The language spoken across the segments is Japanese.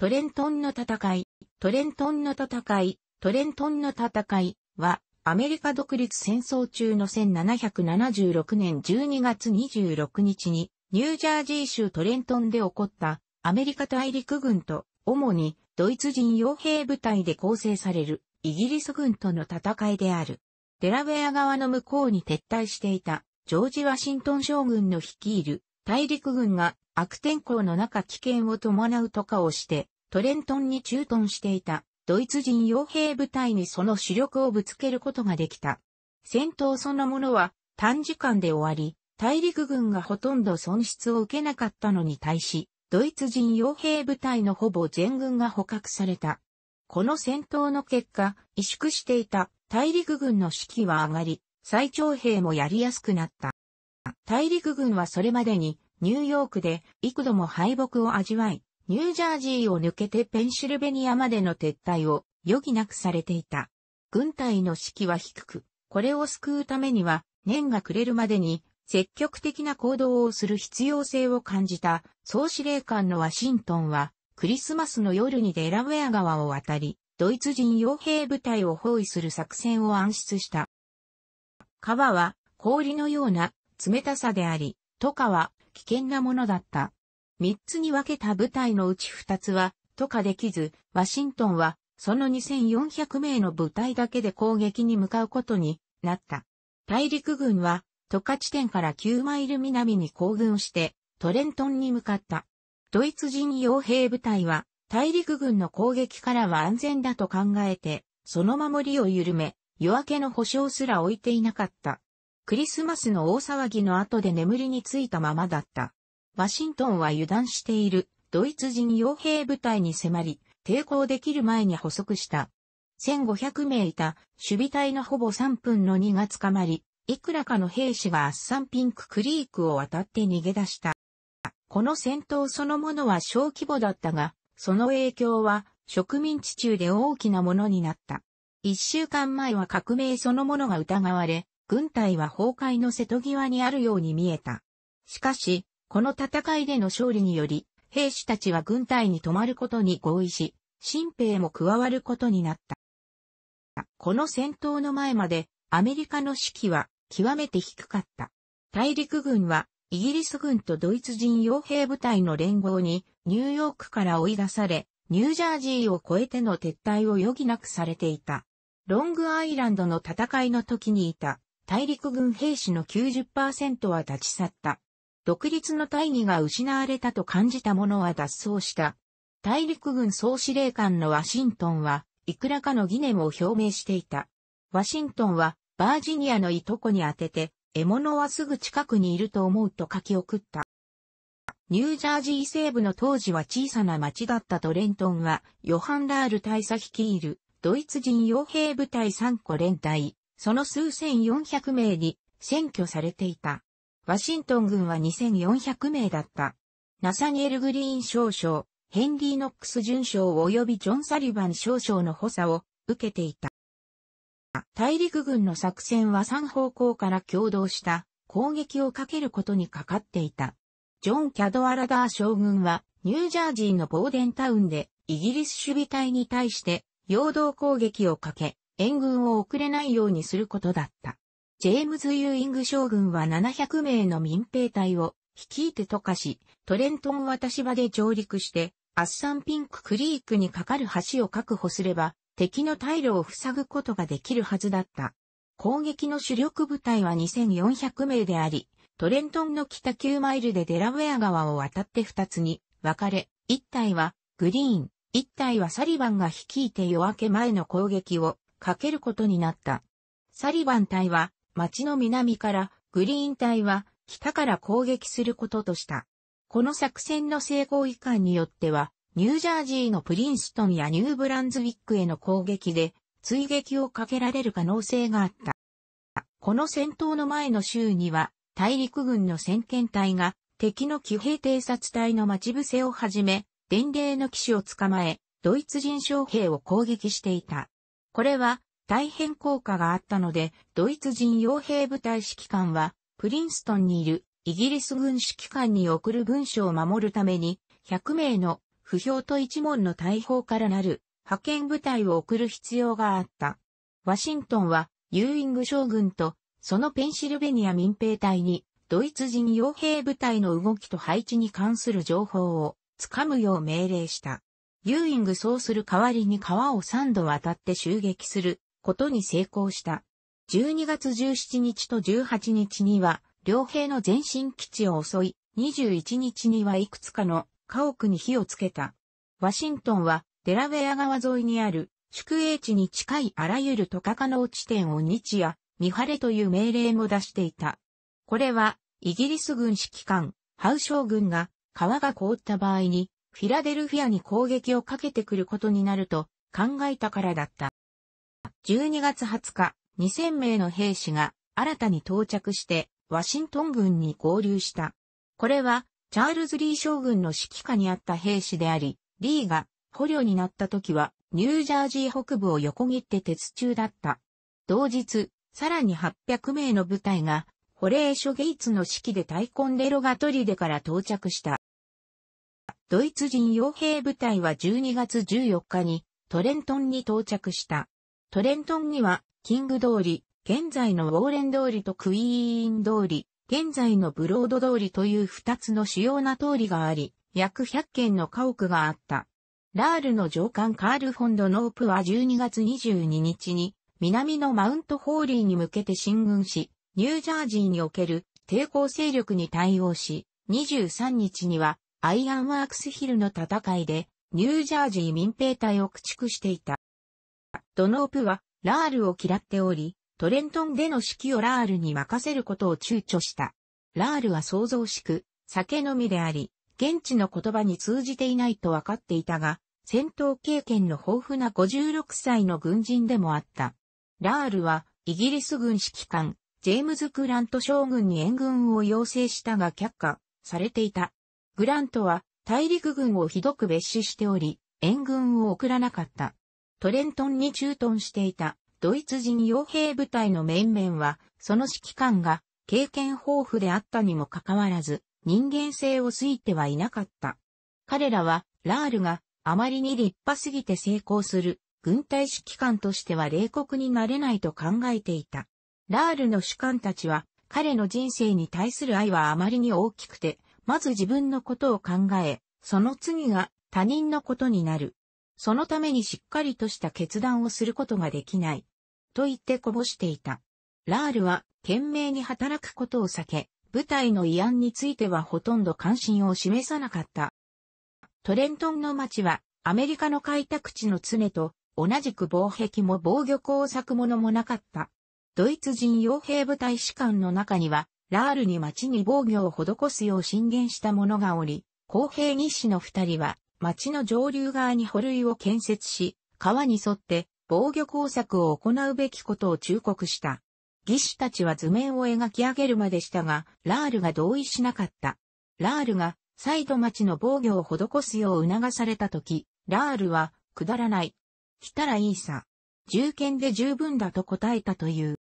トレントンの戦い、トレントンの戦い、トレントンの戦いは、アメリカ独立戦争中の1776年12月26日に、ニュージャージー州トレントンで起こったアメリカ大陸軍と、主にドイツ人傭兵部隊で構成されるイギリス軍との戦いである。デラウェア側の向こうに撤退していたジョージ・ワシントン将軍の率いる大陸軍が悪天候の中危険を伴うとかをして、トレントンに駐屯していたドイツ人傭兵部隊にその主力をぶつけることができた。戦闘そのものは短時間で終わり、大陸軍がほとんど損失を受けなかったのに対し、ドイツ人傭兵部隊のほぼ全軍が捕獲された。この戦闘の結果、萎縮していた大陸軍の士気は上がり、最長兵もやりやすくなった。大陸軍はそれまでにニューヨークで幾度も敗北を味わい、ニュージャージーを抜けてペンシルベニアまでの撤退を余儀なくされていた。軍隊の士気は低く、これを救うためには年が暮れるまでに積極的な行動をする必要性を感じた総司令官のワシントンはクリスマスの夜にデラウェア川を渡り、ドイツ人傭兵部隊を包囲する作戦を暗出した。川は氷のような冷たさであり、トカは危険なものだった。三つに分けた部隊のうち二つは、とかできず、ワシントンは、その2400名の部隊だけで攻撃に向かうことになった。大陸軍は、トカ地点から9マイル南に行軍して、トレントンに向かった。ドイツ人傭兵部隊は、大陸軍の攻撃からは安全だと考えて、その守りを緩め、夜明けの保証すら置いていなかった。クリスマスの大騒ぎの後で眠りについたままだった。ワシントンは油断しているドイツ人傭兵部隊に迫り、抵抗できる前に捕捉した。1500名いた守備隊のほぼ3分の2が捕まり、いくらかの兵士がアッサンピンククリークを渡って逃げ出した。この戦闘そのものは小規模だったが、その影響は植民地中で大きなものになった。一週間前は革命そのものが疑われ、軍隊は崩壊の瀬戸際にあるように見えた。しかし、この戦いでの勝利により、兵士たちは軍隊に泊まることに合意し、新兵も加わることになった。この戦闘の前まで、アメリカの士気は極めて低かった。大陸軍は、イギリス軍とドイツ人傭兵部隊の連合に、ニューヨークから追い出され、ニュージャージーを越えての撤退を余儀なくされていた。ロングアイランドの戦いの時にいた大陸軍兵士の90%は立ち去った。独立の大義が失われたと感じた者は脱走した。大陸軍総司令官のワシントンは、いくらかの疑念を表明していた。ワシントンは、バージニアのいとこに当てて、獲物はすぐ近くにいると思うと書き送った。ニュージャージー西部の当時は小さな町だったトレントンは、ヨハン・ラール大佐率いる、ドイツ人傭兵部隊3個連隊、その数千四百名に占拠されていた。ワシントン軍は二千四百名だった。ナサニエル・グリーン少将、ヘンリー・ノックス准将及びジョン・サリバン少将の補佐を受けていた。大陸軍の作戦は三方向から共同した攻撃をかけることにかかっていた。ジョン・キャドアラダー将軍はニュージャージーのボーデンタウンでイギリス守備隊に対して陽動攻撃をかけ、援軍を送れないようにすることだった。ジェームズ・ユーイング将軍は700名の民兵隊を率いて溶かし、トレントン渡し場で上陸して、アッサンピンククリークに架かる橋を確保すれば、敵の退路を塞ぐことができるはずだった。攻撃の主力部隊は2400名であり、トレントンの北9マイルでデラウェア川を渡って2つに分かれ、1隊はグリーン、1隊はサリバンが率いて夜明け前の攻撃をかけることになった。サリバン隊は町の南からグリーン隊は北から攻撃することとした。この作戦の成功遺憾によっては、ニュージャージーのプリンストンやニューブランズウィックへの攻撃で追撃をかけられる可能性があった。この戦闘の前の週には、大陸軍の先遣隊が敵の騎兵偵察隊の待ち伏せをはじめ、伝令の騎士を捕まえ、ドイツ人将兵を攻撃していた。これは大変効果があったので、ドイツ人傭兵部隊指揮官は、プリンストンにいるイギリス軍指揮官に送る文書を守るために、100名の不評と一門の大砲からなる派遣部隊を送る必要があった。ワシントンは、ユーイング将軍と、そのペンシルベニア民兵隊に、ドイツ人傭兵部隊の動きと配置に関する情報をつかむよう命令した。ユーイングそうする代わりに川を3度渡って襲撃することに成功した。12月17日と18日には、両兵の前進基地を襲い、21日にはいくつかの家屋に火をつけた。ワシントンは、デラウェア川沿いにある、宿営地に近いあらゆるトカ可能地点を日夜、見晴れという命令も出していた。これは、イギリス軍指揮官、ハウ将軍が、川が凍った場合に、フィラデルフィアに攻撃をかけてくることになると考えたからだった。12月20日、2000名の兵士が新たに到着してワシントン軍に合流した。これはチャールズ・リー将軍の指揮下にあった兵士であり、リーが捕虜になった時はニュージャージー北部を横切って鉄中だった。同日、さらに800名の部隊が、ホレーショ・ゲイツの指揮で大根デロガトリデから到着した。ドイツ人傭兵部隊は12月14日にトレントンに到着した。トレントンにはキング通り、現在のウォーレン通りとクイーン通り、現在のブロード通りという2つの主要な通りがあり、約100軒の家屋があった。ラールの上官カール・フォンド・ノープは12月22日に南のマウント・ホーリーに向けて進軍し、ニュージャージーにおける抵抗勢力に対応し、23日にはアイアンワークスヒルの戦いで、ニュージャージー民兵隊を駆逐していた。ドノープは、ラールを嫌っており、トレントンでの指揮をラールに任せることを躊躇した。ラールは創造しく、酒飲みであり、現地の言葉に通じていないと分かっていたが、戦闘経験の豊富な56歳の軍人でもあった。ラールは、イギリス軍指揮官、ジェームズ・クラント将軍に援軍を要請したが却下されていた。グラントは大陸軍をひどく蔑視しており、援軍を送らなかった。トレントンに駐屯していたドイツ人傭兵部隊の面々は、その指揮官が経験豊富であったにもかかわらず、人間性を好いてはいなかった。彼らは、ラールがあまりに立派すぎて成功する軍隊指揮官としては冷酷になれないと考えていた。ラールの主官たちは、彼の人生に対する愛はあまりに大きくて、まず自分のことを考え、その次が他人のことになる。そのためにしっかりとした決断をすることができない。と言ってこぼしていた。ラールは懸命に働くことを避け、部隊の慰安についてはほとんど関心を示さなかった。トレントンの町はアメリカの開拓地の常と同じく防壁も防御工作ものもなかった。ドイツ人傭兵部隊士官の中には、ラールに町に防御を施すよう進言した者がおり、公平日誌の二人は、町の上流側に保塁を建設し、川に沿って防御工作を行うべきことを忠告した。義士たちは図面を描き上げるまでしたが、ラールが同意しなかった。ラールが再度町の防御を施すよう促されたとき、ラールは、くだらない。来たらいいさ。銃剣で十分だと答えたという。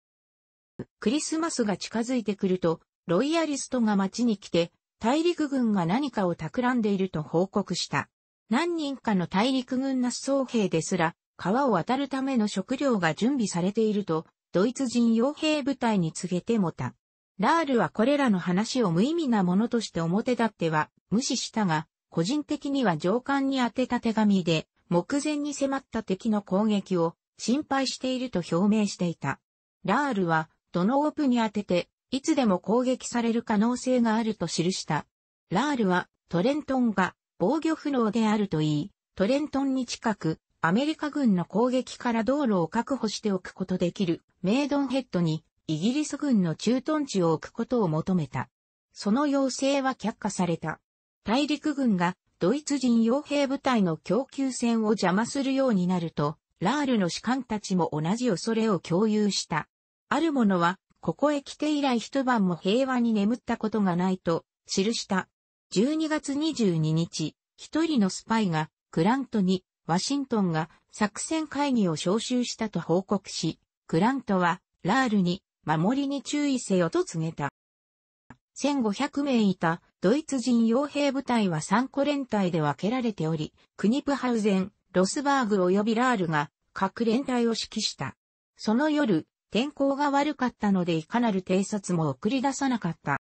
クリスマスが近づいてくると、ロイヤリストが街に来て、大陸軍が何かを企んでいると報告した。何人かの大陸軍なス総兵ですら、川を渡るための食料が準備されていると、ドイツ人傭兵部隊に告げてもた。ラールはこれらの話を無意味なものとして表立っては無視したが、個人的には上官に宛てた手紙で、目前に迫った敵の攻撃を心配していると表明していた。ラールはどのオープに当てて、いつでも攻撃される可能性があると記した。ラールは、トレントンが防御不能であると言い、トレントンに近く、アメリカ軍の攻撃から道路を確保しておくことできる、メイドンヘッドに、イギリス軍の駐屯地を置くことを求めた。その要請は却下された。大陸軍がドイツ人傭兵部隊の供給船を邪魔するようになると、ラールの士官たちも同じ恐れを共有した。ある者は、ここへ来て以来一晩も平和に眠ったことがないと、記した。12月22日、一人のスパイが、クラントに、ワシントンが作戦会議を招集したと報告し、クラントは、ラールに、守りに注意せよと告げた。1500名いたドイツ人傭兵部隊は3個連隊で分けられており、クニプハウゼン、ロスバーグ及びラールが各連隊を指揮した。その夜、天候が悪かったのでいかなる偵察も送り出さなかった。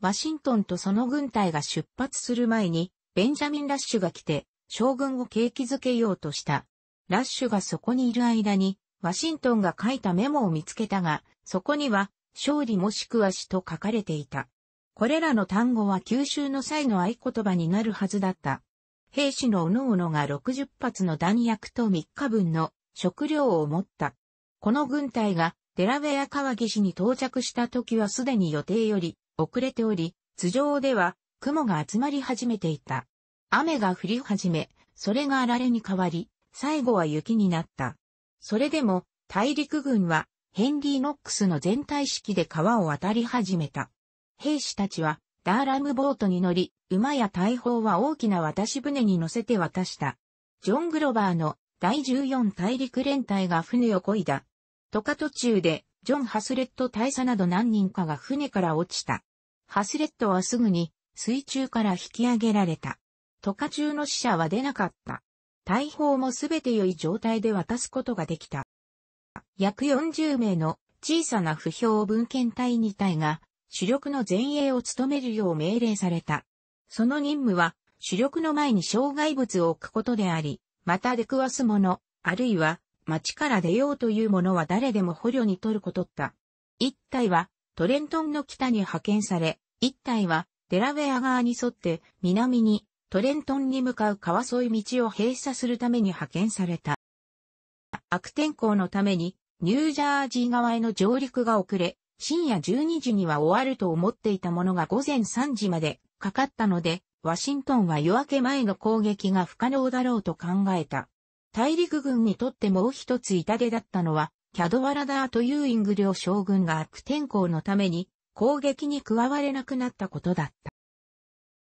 ワシントンとその軍隊が出発する前に、ベンジャミン・ラッシュが来て、将軍を景気づけようとした。ラッシュがそこにいる間に、ワシントンが書いたメモを見つけたが、そこには、勝利もしくは死と書かれていた。これらの単語は吸収の際の合言葉になるはずだった。兵士の各々が60発の弾薬と3日分の食料を持った。この軍隊がデラウェア川岸に到着した時はすでに予定より遅れており、頭上では雲が集まり始めていた。雨が降り始め、それがあられに変わり、最後は雪になった。それでも大陸軍はヘンリー・ノックスの全体式で川を渡り始めた。兵士たちはダーラムボートに乗り、馬や大砲は大きな渡し船に乗せて渡した。ジョン・グロバーの第14大陸連隊が船を漕いだ渡河途中で、ジョン・ハスレット大佐など何人かが船から落ちた。ハスレットはすぐに水中から引き上げられた。渡河中の死者は出なかった。大砲もすべて良い状態で渡すことができた。約40名の小さな不評文献隊2隊が主力の前衛を務めるよう命令された。その任務は主力の前に障害物を置くことであり、また出くわすもの、あるいは町から出ようというものは誰でも捕虜に取ることった。一体はトレントンの北に派遣され、一体はデラウェア側に沿って南にトレントンに向かう川沿い道を閉鎖するために派遣された。悪天候のためにニュージャージー側への上陸が遅れ、深夜12時には終わると思っていたものが午前3時までかかったので、ワシントンは夜明け前の攻撃が不可能だろうと考えた。大陸軍にとってもう一つ痛手だったのは、キャドワラダーというイング領将軍が悪天候のために攻撃に加われなくなったことだっ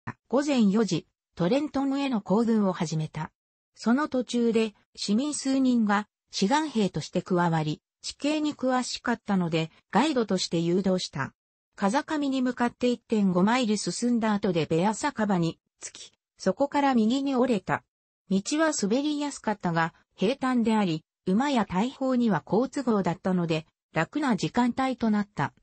た。午前4時、トレントンへの行軍を始めた。その途中で市民数人が志願兵として加わり、地形に詳しかったのでガイドとして誘導した。風上に向かって1.5マイル進んだ後でベア酒場に着き、そこから右に折れた道は滑りやすかったが、平坦であり、馬や大砲には好都合だったので、楽な時間帯となった。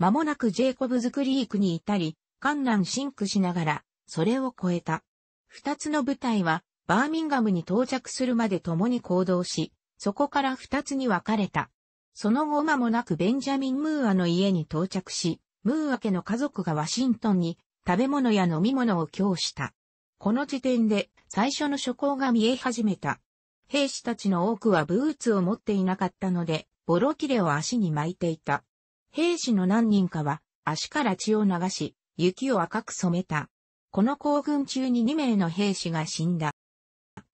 間もなくジェイコブズクリークに至り、観覧シンクしながら、それを超えた。二つの部隊は、バーミンガムに到着するまで共に行動し、そこから二つに分かれた。その後間もなくベンジャミン・ムーアの家に到着し、ムーア家の家族がワシントンに食べ物や飲み物を供した。この時点で最初の諸行が見え始めた。兵士たちの多くはブーツを持っていなかったので、ボロ切れを足に巻いていた。兵士の何人かは足から血を流し、雪を赤く染めた。この行軍中に2名の兵士が死んだ。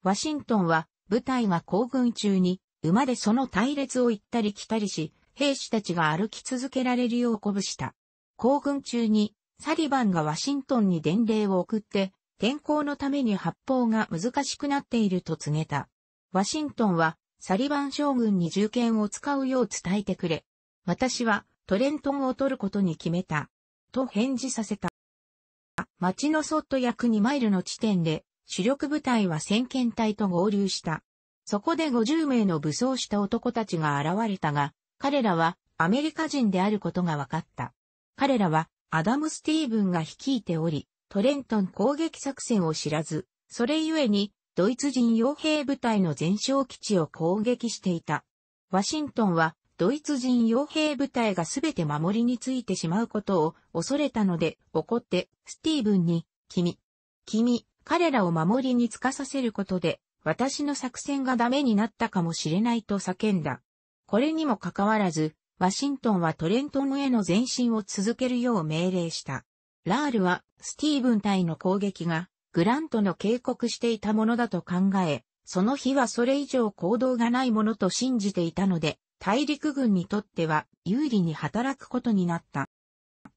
ワシントンは部隊が行軍中に馬でその隊列を行ったり来たりし、兵士たちが歩き続けられるよう鼓舞した。行軍中にサリバンがワシントンに伝令を送って天候のために発砲が難しくなっていると告げた。ワシントンは、サリバン将軍に銃剣を使うよう伝えてくれ。私は、トレントンを取ることに決めた。と返事させた。町のそっと約2マイルの地点で、主力部隊は先遣隊と合流した。そこで50名の武装した男たちが現れたが、彼らはアメリカ人であることが分かった。彼らはアダム・スティーブンが率いており、トレントン攻撃作戦を知らず、それゆえに、ドイツ人傭兵部隊の全哨基地を攻撃していた。ワシントンは、ドイツ人傭兵部隊がすべて守りについてしまうことを恐れたので、怒って、スティーブンに、君、君、彼らを守りにつかさせることで、私の作戦がダメになったかもしれないと叫んだ。これにもかかわらず、ワシントンはトレントンへの前進を続けるよう命令した。ラールはスティーブン隊の攻撃がグラントの警告していたものだと考え、その日はそれ以上行動がないものと信じていたので、大陸軍にとっては有利に働くことになった。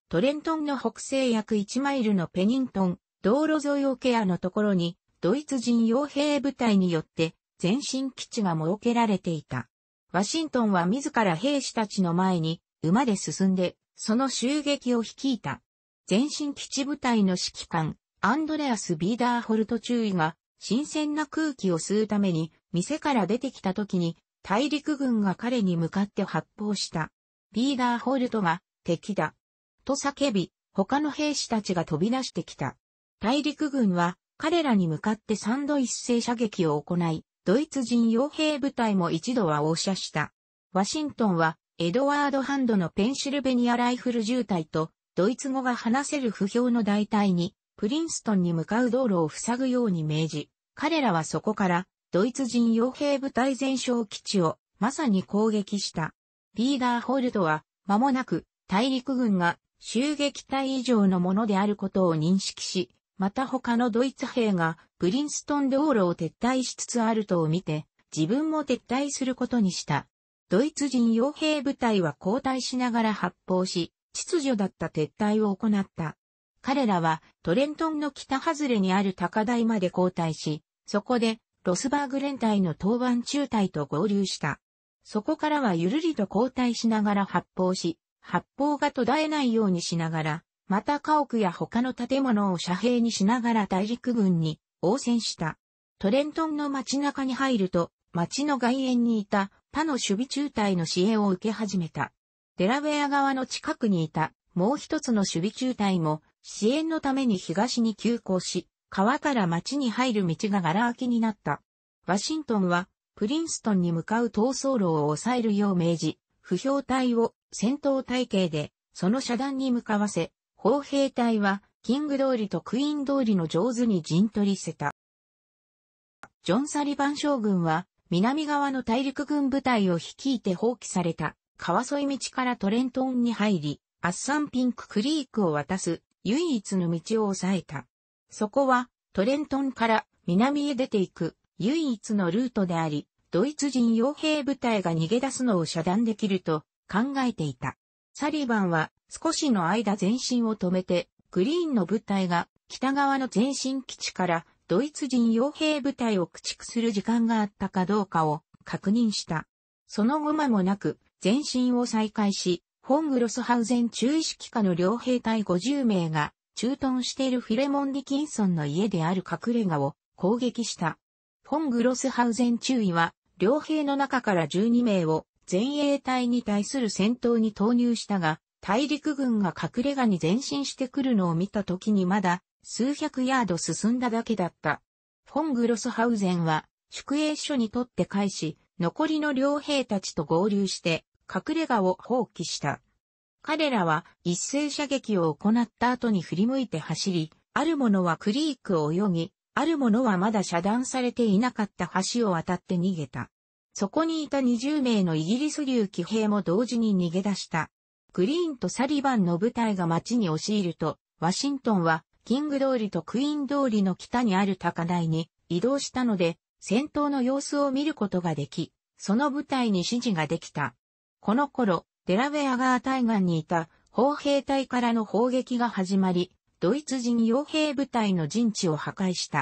トレントンの北西約1マイルのペニントン、道路沿いオケアのところに、ドイツ人傭兵部隊によって、前進基地が設けられていた。ワシントンは自ら兵士たちの前に、馬で進んで、その襲撃を率いた。前進基地部隊の指揮官、アンドレアス・ビーダーホルト中尉が、新鮮な空気を吸うために、店から出てきた時に、大陸軍が彼に向かって発砲した。ビーダーホルトが、敵だ。と叫び、他の兵士たちが飛び出してきた。大陸軍は、彼らに向かって3度一斉射撃を行い、ドイツ人傭兵部隊も一度は応射した。ワシントンは、エドワード・ハンドのペンシルベニアライフル渋滞と、ドイツ語が話せる不評の代替に、プリンストンに向かう道路を塞ぐように命じ、彼らはそこから、ドイツ人傭兵部隊全哨基地を、まさに攻撃した。リーダーホールドは、間もなく、大陸軍が、襲撃隊以上のものであることを認識し、また他のドイツ兵が、プリンストン道路を撤退しつつあるとを見て、自分も撤退することにした。ドイツ人傭兵部隊は交代しながら発砲し、秩序だった撤退を行った。彼らはトレントンの北外れにある高台まで交代し、そこでロスバーグ連隊の当番中隊と合流した。そこからはゆるりと後退しながら発砲し、発砲が途絶えないようにしながら、また家屋や他の建物を遮蔽にしながら大陸軍に応戦した。トレントンの街中に入ると、街の外縁にいた他の守備中隊の支援を受け始めた。デラウェア側の近くにいたもう一つの守備中隊も支援のために東に急行し、川から町に入る道が柄空きになった。ワシントンはプリンストンに向かう逃走路を抑えるよう命じ、不評隊を戦闘隊形でその遮断に向かわせ、砲兵隊はキング通りとクイーン通りの上手に陣取りせた。ジョン・サリバン将軍は南側の大陸軍部隊を率いて放棄された川沿い道からトレントンに入り、アッサンピンククリークを渡す唯一の道を抑えた。そこはトレントンから南へ出ていく唯一のルートであり、ドイツ人傭兵部隊が逃げ出すのを遮断できると考えていた。サリバンは少しの間前進を止めて、グリーンの部隊が北側の前進基地からドイツ人傭兵部隊を駆逐する時間があったかどうかを確認した。その後間もなく前進を再開し、ホングロスハウゼン中意識下の両兵隊50名が、駐屯しているフィレモン・ディキンソンの家である隠れ家を攻撃した。ホングロスハウゼン中尉は、両兵の中から12名を前衛隊に対する戦闘に投入したが、大陸軍が隠れ家に前進してくるのを見た時にまだ数百ヤード進んだだけだった。フォングロスハウゼンは宿営所にとって返し、残りの両兵たちと合流して隠れ家を放棄した。彼らは一斉射撃を行った後に振り向いて走り、ある者はクリークを泳ぎ、ある者はまだ遮断されていなかった橋を渡って逃げた。そこにいた20名のイギリス流騎兵も同時に逃げ出した。グリーンとサリバンの部隊が街に押し入ると、ワシントンはキング通りとクイーン通りの北にある高台に移動したので、戦闘の様子を見ることができ、その部隊に指示ができた。この頃、デラウェア川対岸にいた砲兵隊からの砲撃が始まり、ドイツ人傭兵部隊の陣地を破壊した。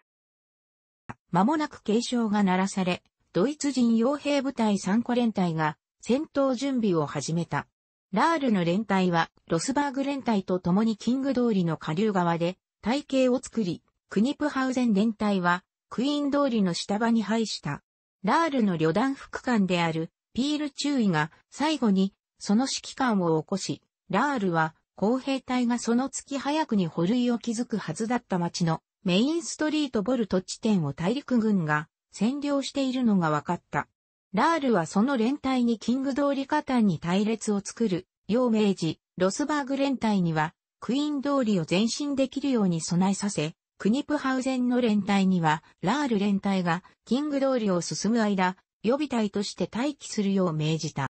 間もなく警鐘が鳴らされ、ドイツ人傭兵部隊3個連隊が戦闘準備を始めた。ラールの連隊はロスバーグ連隊と共にキング通りの下流側で体系を作り、クニプハウゼン連隊はクイーン通りの下場に配した。ラールの旅団副官であるピール注意が最後にその指揮官を起こし、ラールは公兵隊がその月早くに捕類を築くはずだった町のメインストリートボルト地点を大陸軍が占領しているのが分かった。ラールはその連隊にキング通りカ端に隊列を作る、要明命ロスバーグ連隊には、クイーン通りを前進できるように備えさせ、クニプハウゼンの連隊には、ラール連隊が、キング通りを進む間、予備隊として待機するよう命じた。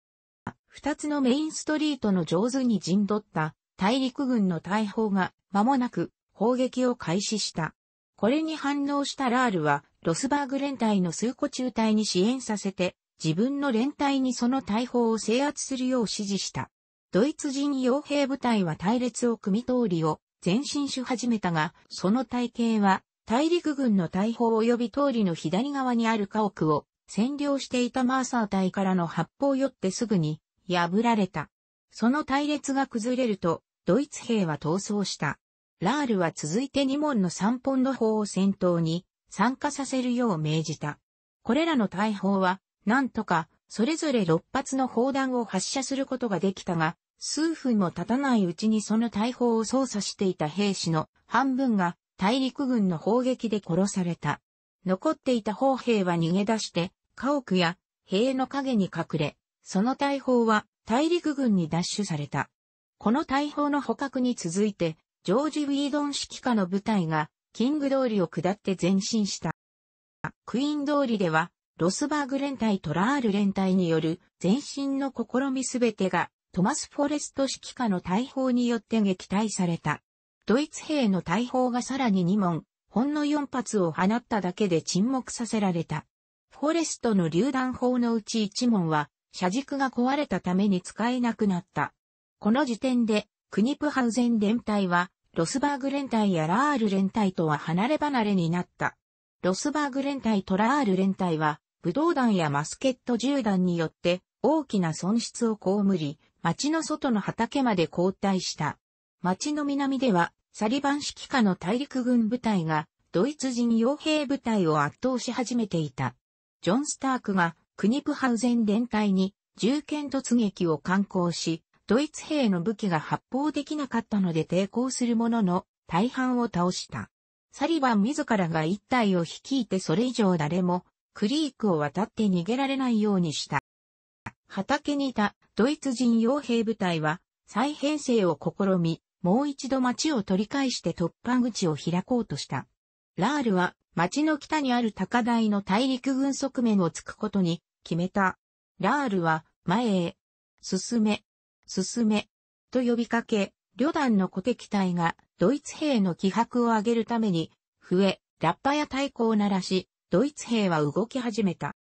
二つのメインストリートの上手に陣取った大陸軍の大砲が間もなく砲撃を開始した。これに反応したラールはロスバーグ連隊の数個中隊に支援させて自分の連隊にその大砲を制圧するよう指示した。ドイツ人傭兵部隊は隊列を組み通りを前進し始めたが、その体系は大陸軍の大砲及び通りの左側にある家屋を占領していたマーサー隊からの発砲よってすぐに破られた。その隊列が崩れると、ドイツ兵は逃走した。ラールは続いて2門の3ポンド砲を戦闘に参加させるよう命じた。これらの大砲は、なんとか、それぞれ6発の砲弾を発射することができたが、数分も経たないうちにその大砲を操作していた兵士の半分が大陸軍の砲撃で殺された。残っていた砲兵は逃げ出して、家屋や塀の影に隠れ、その大砲は大陸軍に奪取された。この大砲の捕獲に続いて、ジョージ・ウィードン指揮下の部隊が、キング通りを下って前進した。クイーン通りでは、ロスバーグ連隊トラール連隊による前進の試みすべてが、トマス・フォレスト指揮下の大砲によって撃退された。ドイツ兵の大砲がさらに2門、ほんの4発を放っただけで沈黙させられた。フォレストの榴弾砲のうち1門は、車軸が壊れたために使えなくなった。この時点で、クニプハウゼン連隊は、ロスバーグ連隊やラール連隊とは離れ離れになった。ロスバーグ連隊とラール連隊は、武道弾やマスケット銃弾によって大きな損失を被り、町の外の畑まで後退した。町の南では、サリバン指揮下の大陸軍部隊が、ドイツ人傭兵部隊を圧倒し始めていた。ジョン・スタークがクニプハウゼン連隊に銃剣突撃を観光し、ドイツ兵の武器が発砲できなかったので抵抗するものの大半を倒した。サリバン自らが一体を率いてそれ以上誰もクリークを渡って逃げられないようにした。畑にいたドイツ人傭兵部隊は再編成を試み、もう一度町を取り返して突破口を開こうとした。ラールは町の北にある高台の大陸軍側面を突くことに決めた。ラールは、前へ、進め、進め、と呼びかけ、旅団の小敵隊がドイツ兵の気迫を上げるために、笛、ラッパや太鼓を鳴らし、ドイツ兵は動き始めた。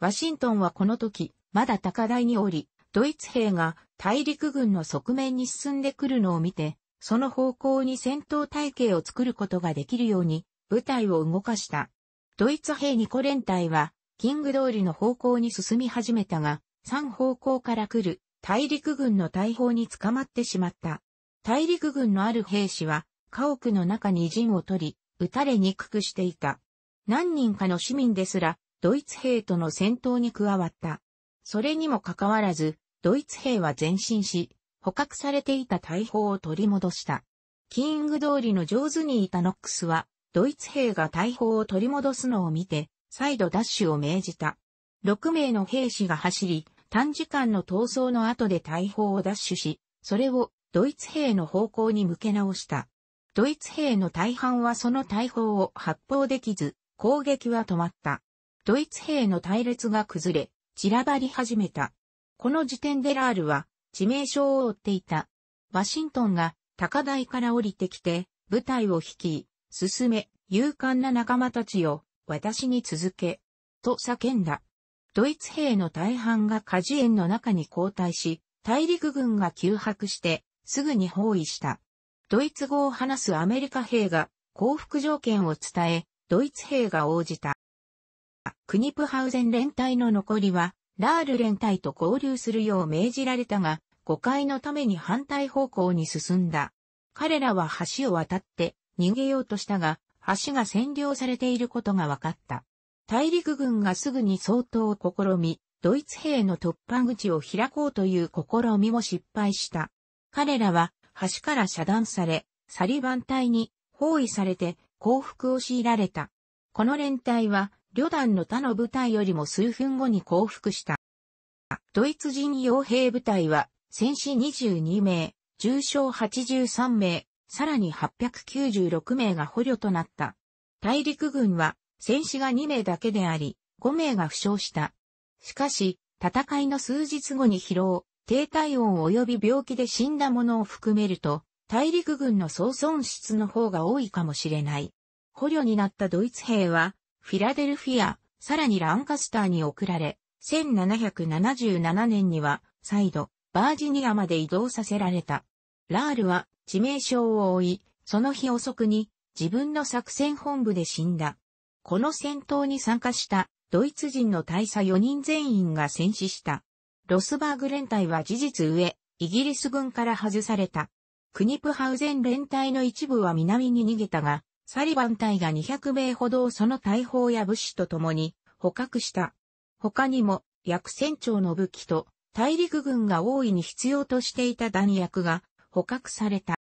ワシントンはこの時、まだ高台におり、ドイツ兵が大陸軍の側面に進んでくるのを見て、その方向に戦闘体系を作ることができるように部隊を動かした。ドイツ兵ニコ連隊は、キング通りの方向に進み始めたが、三方向から来る大陸軍の大砲に捕まってしまった。大陸軍のある兵士は、家屋の中に陣を取り、撃たれにくくしていた。何人かの市民ですら、ドイツ兵との戦闘に加わった。それにもかかわらず、ドイツ兵は前進し、捕獲されていた大砲を取り戻した。キング通りの上手にいたノックスは、ドイツ兵が大砲を取り戻すのを見て、再度ダッシュを命じた。6名の兵士が走り、短時間の闘争の後で大砲をダッシュし、それをドイツ兵の方向に向け直した。ドイツ兵の大半はその大砲を発砲できず、攻撃は止まった。ドイツ兵の隊列が崩れ、散らばり始めた。この時点でラールは致命傷を負っていた。ワシントンが高台から降りてきて、部隊を率い、進め、勇敢な仲間たちよ、私に続け、と叫んだ。ドイツ兵の大半が果樹園の中に交代し、大陸軍が急迫して、すぐに包囲した。ドイツ語を話すアメリカ兵が降伏条件を伝え、ドイツ兵が応じた。クニプハウゼン連隊の残りは、ラール連隊と交流するよう命じられたが、誤解のために反対方向に進んだ。彼らは橋を渡って、逃げようとしたが、橋が占領されていることが分かった。大陸軍がすぐに相当を試み、ドイツ兵の突破口を開こうという試みも失敗した。彼らは橋から遮断され、サリバン隊に包囲されて降伏を強いられた。この連隊は旅団の他の部隊よりも数分後に降伏した。ドイツ人傭兵部隊は戦死22名、重傷83名、さらに896名が捕虜となった。大陸軍は戦死が2名だけであり、5名が負傷した。しかし、戦いの数日後に疲労、低体温及び病気で死んだ者を含めると、大陸軍の総損失の方が多いかもしれない。捕虜になったドイツ兵は、フィラデルフィア、さらにランカスターに送られ、1777年には、再度、バージニアまで移動させられた。ラールは、致命傷を負い、その日遅くに自分の作戦本部で死んだ。この戦闘に参加したドイツ人の大佐4人全員が戦死した。ロスバーグ連隊は事実上、イギリス軍から外された。クニプハウゼン連隊の一部は南に逃げたが、サリバン隊が200名ほどをその大砲や武士と共に捕獲した。他にも、薬船長の武器と大陸軍が大いに必要としていた弾薬が捕獲された。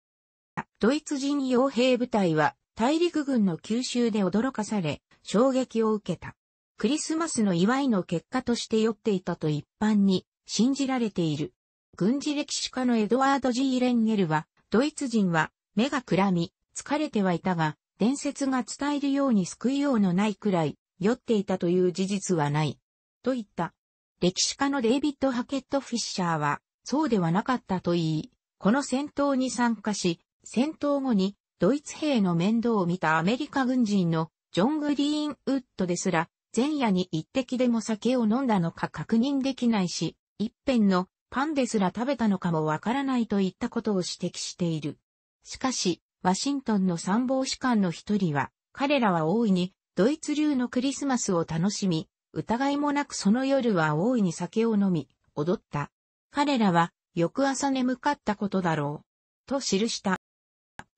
ドイツ人傭兵部隊は大陸軍の吸収で驚かされ、衝撃を受けた。クリスマスの祝いの結果として酔っていたと一般に信じられている。軍事歴史家のエドワード・ジーレンゲルは、ドイツ人は目がくらみ、疲れてはいたが、伝説が伝えるように救いようのないくらい酔っていたという事実はない。と言った。歴史家のデイビッド・ハケット・フィッシャーは、そうではなかったと言い、この戦闘に参加し、戦闘後にドイツ兵の面倒を見たアメリカ軍人のジョン・グリーンウッドですら、前夜に一滴でも酒を飲んだのか確認できないし、一辺のパンですら食べたのかもわからないといったことを指摘している。しかし、ワシントンの参謀士官の一人は、彼らは大いにドイツ流のクリスマスを楽しみ、疑いもなくその夜は大いに酒を飲み、踊った。彼らは翌朝眠かったことだろう。と記した。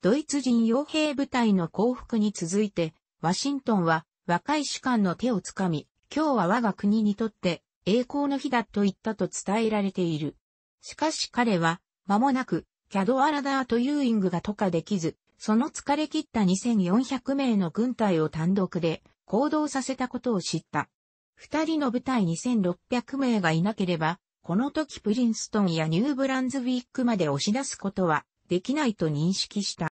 ドイツ人傭兵部隊の降伏に続いて、ワシントンは若い主官の手をつかみ、今日は我が国にとって栄光の日だと言ったと伝えられている。しかし彼は、間もなく、キャドアラダーとユーイングが渡過できず、その疲れ切った2400名の軍隊を単独で行動させたことを知った。二人の部隊2600名がいなければ、この時プリンストンやニューブランズウィックまで押し出すことはできないと認識した。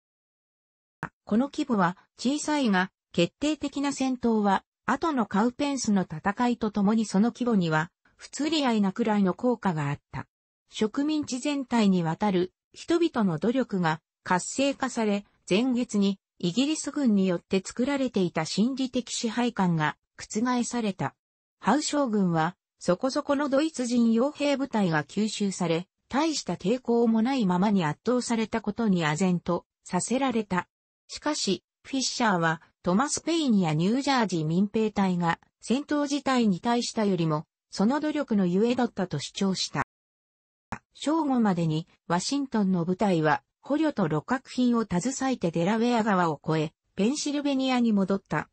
この規模は小さいが、決定的な戦闘は、後のカウペンスの戦いとともにその規模には、不釣り合いなくらいの効果があった。植民地全体にわたる人々の努力が活性化され、前月にイギリス軍によって作られていた心理的支配感が覆された。ハウ将軍はそこそこのドイツ人傭兵部隊が吸収され、大した抵抗もないままに圧倒されたことに唖然とさせられた。しかし、フィッシャーはトマス・ペインやニュージャージー民兵隊が戦闘自体に対したよりも、その努力のゆえだったと主張した。正午までにワシントンの部隊は捕虜と六角品を携えてデラウェア川を越え、ペンシルベニアに戻った。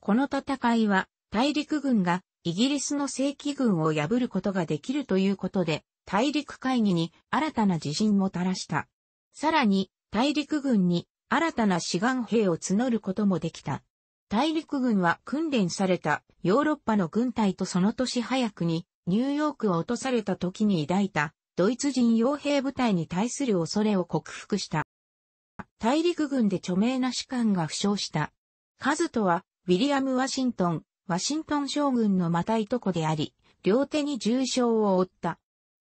この戦いは大陸軍がイギリスの正規軍を破ることができるということで大陸会議に新たな自信もたらした。さらに、大陸軍に新たな志願兵を募ることもできた。大陸軍は訓練されたヨーロッパの軍隊とその年早くにニューヨークを落とされた時に抱いたドイツ人傭兵部隊に対する恐れを克服した。大陸軍で著名な士官が負傷した。カズトはウィリアム・ワシントン、ワシントン将軍のまたいとこであり、両手に重傷を負った。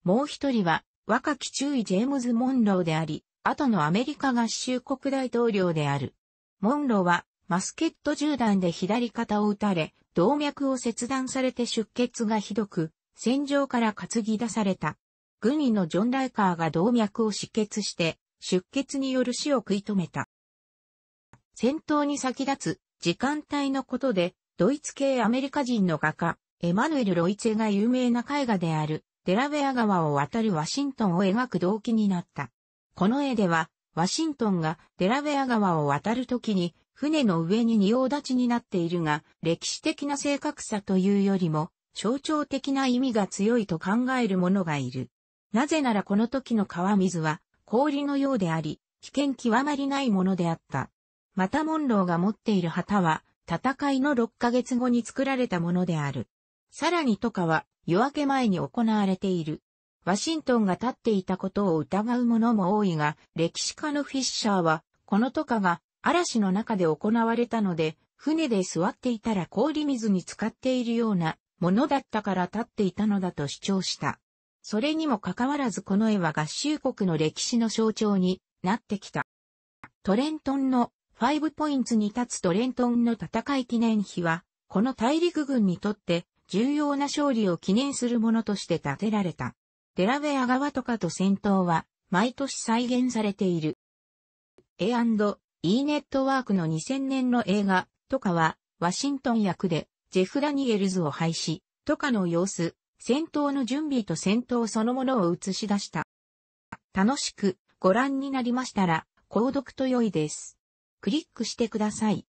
もう一人は、若き中尉ジェームズ・モンローであり、後のアメリカ合衆国大統領である。モンローは、マスケット銃弾で左肩を撃たれ、動脈を切断されて出血がひどく、戦場から担ぎ出された。軍医のジョン・ライカーが動脈を止血して、出血による死を食い止めた。戦闘に先立つ時間帯のことで、ドイツ系アメリカ人の画家、エマヌエル・ロイツェが有名な絵画である、デラウェア川を渡るワシントンを描く動機になった。この絵では、ワシントンがデラウェア川を渡るときに、船の上に仁王立ちになっているが、歴史的な正確さというよりも、象徴的な意味が強いと考える者がいる。なぜならこの時の川水は、氷のようであり、危険極まりないものであった。またモンローが持っている旗は、戦いの6ヶ月後に作られたものである。さらにとかは夜明け前に行われている。ワシントンが立っていたことを疑う者も多いが、歴史家のフィッシャーは、このトカが嵐の中で行われたので、船で座っていたら氷水に浸かっているようなものだったから立っていたのだと主張した。それにもかかわらずこの絵は合衆国の歴史の象徴になってきた。トレントンのファイブポインツに立つトレントンの戦い記念碑は、この大陸軍にとって重要な勝利を記念するものとして建てられた。デラウェア川とかと戦闘は毎年再現されている。A&E ネットワークの2000年の映画とかはワシントン役でジェフ・ダニエルズを廃止とかの様子、戦闘の準備と戦闘そのものを映し出した。楽しくご覧になりましたら購読と良いです。クリックしてください。